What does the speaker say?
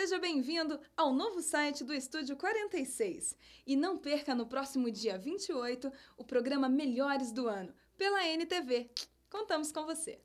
Seja bem-vindo ao novo site do Estúdio 46. E não perca no próximo dia 28 o programa Melhores do Ano, pela NTV. Contamos com você!